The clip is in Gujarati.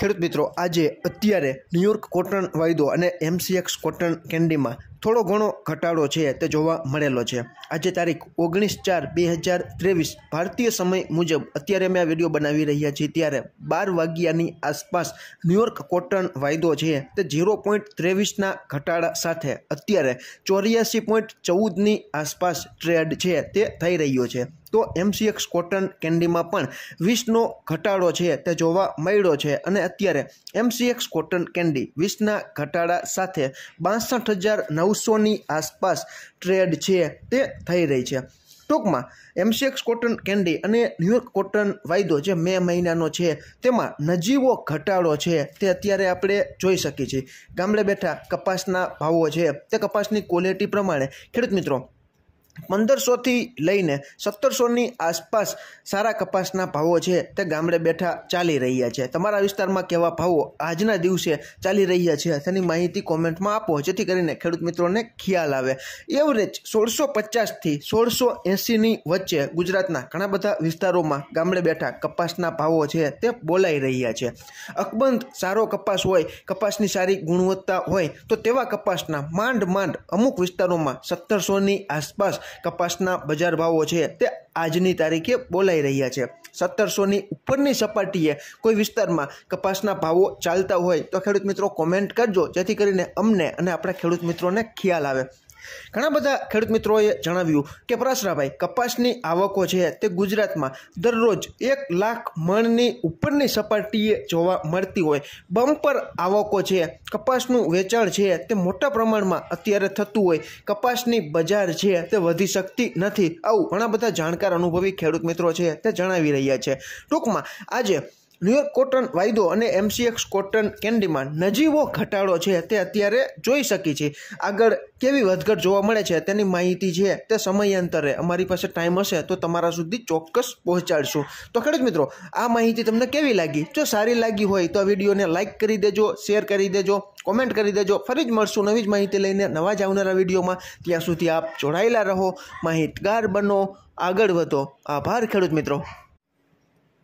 ખેડૂત મિત્રો આજે અત્યારે ન્યૂયોર્ક કોટન વાયદો અને એમસીએક્સ કોટન કેન્ડીમાં થોડો ઘણો ઘટાડો છે તે જોવા મળેલો છે આજે તારીખ ઓગણીસ ચાર બે હજાર ત્રેવીસ ભારતીય સમય મુજબ અત્યારે અમે આ વિડીયો બનાવી રહ્યા છીએ ત્યારે બાર વાગ્યાની આસપાસ ન્યુયોર્ક કોટન વાયદો છે તે ઝીરો પોઈન્ટ ત્રેવીસના ઘટાડા સાથે અત્યારે ચોર્યાસી પોઈન્ટ ચૌદની આસપાસ ટ્રેડ છે તે થઈ રહ્યો છે તો એમસીએક્સ કોટન કેન્ડીમાં પણ વીસનો ઘટાડો છે તે જોવા મળ્યો છે અને અત્યારે એમસીએક્સ કોટન કેન્ડી વીસના ઘટાડા સાથે બાસઠ હજાર નવ નવસોની આસપાસ ટ્રેડ છે તે થઈ રહી છે ટૂંકમાં એમસીએક્સ કોટન કેન્ડી અને ન્યૂયોર્ક કોટન વાયદો જે મે મહિનાનો છે તેમાં નજીવો ઘટાડો છે તે અત્યારે આપણે જોઈ શકીએ છીએ ગામડે બેઠા કપાસના ભાવો છે તે કપાસની ક્વોલિટી પ્રમાણે ખેડૂત મિત્રો પંદરસોથી લઈને સત્તરસોની આસપાસ સારા કપાસના ભાવો છે તે ગામડે બેઠા ચાલી રહ્યા છે તમારા વિસ્તારમાં કેવા ભાવો આજના દિવસે ચાલી રહ્યા છે તેની માહિતી કોમેન્ટમાં આપો જેથી કરીને ખેડૂત મિત્રોને ખ્યાલ આવે એવરેજ સોળસો પચાસથી સોળસો એંસીની વચ્ચે ગુજરાતના ઘણા બધા વિસ્તારોમાં ગામડે બેઠા કપાસના ભાવો છે તે બોલાઈ રહ્યા છે અકબંધ સારો કપાસ હોય કપાસની સારી ગુણવત્તા હોય તો તેવા કપાસના માંડ માંડ અમુક વિસ્તારોમાં સત્તરસોની આસપાસ કપાસના બજાર ભાવો છે તે આજની તારીખે બોલાઈ રહ્યા છે સત્તરસોની ઉપરની સપાટીએ કોઈ વિસ્તારમાં કપાસના ભાવો ચાલતા હોય તો ખેડૂત મિત્રો કોમેન્ટ કરજો જેથી કરીને અમને અને આપણા ખેડૂત મિત્રોને ખ્યાલ આવે ઘણા બધા ખેડૂત મિત્રોએ જણાવ્યું કે પરાશરાભાઈ કપાસની આવકો છે તે ગુજરાતમાં દરરોજ એક લાખ મણની ઉપરની સપાટીએ જોવા મળતી હોય બમ્પર આવકો છે કપાસનું વેચાણ છે તે મોટા પ્રમાણમાં અત્યારે થતું હોય કપાસની બજાર છે તે વધી શકતી નથી આવું ઘણા બધા જાણકાર અનુભવી ખેડૂત મિત્રો છે તે જણાવી રહ્યા છે ટૂંકમાં આજે ન્યુયોર્ક કોટન વાયદો અને એમસીએક્સ કોટન કેન્ડીમાં નજીવો ઘટાડો છે તે અત્યારે જોઈ શકી છે આગળ કેવી વધઘટ જોવા મળે છે તેની માહિતી છે તે સમયાંતરે અમારી પાસે ટાઈમ હશે તો તમારા સુધી ચોક્કસ પહોંચાડશું તો ખેડૂત મિત્રો આ માહિતી તમને કેવી લાગી જો સારી લાગી હોય તો આ વિડીયોને લાઇક કરી દેજો શેર કરી દેજો કોમેન્ટ કરી દેજો ફરી જ મળશું નવી જ માહિતી લઈને નવા જ આવનારા વિડીયોમાં ત્યાં સુધી આપ જોડાયેલા રહો માહિતગાર બનો આગળ વધો આભાર ખેડૂત મિત્રો